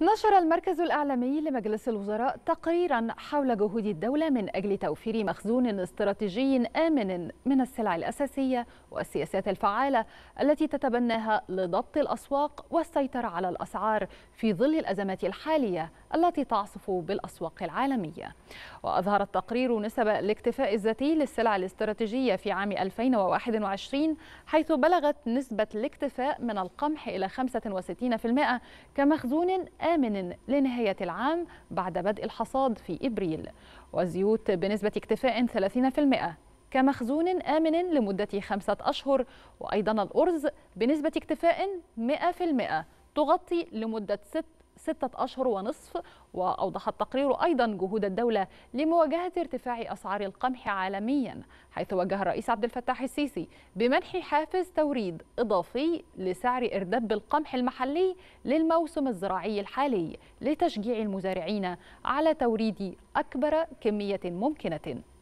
نشر المركز الإعلامي لمجلس الوزراء تقريرا حول جهود الدولة من أجل توفير مخزون استراتيجي آمن من السلع الأساسية والسياسات الفعالة التي تتبناها لضبط الأسواق والسيطرة على الأسعار في ظل الأزمات الحالية التي تعصف بالأسواق العالمية وأظهر التقرير نسب الاكتفاء الذاتي للسلع الاستراتيجية في عام 2021 حيث بلغت نسبة الاكتفاء من القمح إلى 65% كمخزون آمن لنهاية العام بعد بدء الحصاد في إبريل والزيوت بنسبة اكتفاء 30% كمخزون آمن لمدة خمسة أشهر وأيضا الأرز بنسبة اكتفاء 100% تغطي لمدة ست ستة أشهر ونصف وأوضح التقرير أيضا جهود الدولة لمواجهة ارتفاع أسعار القمح عالميا حيث وجه الرئيس عبد الفتاح السيسي بمنح حافز توريد إضافي لسعر إرداب القمح المحلي للموسم الزراعي الحالي لتشجيع المزارعين على توريد أكبر كمية ممكنة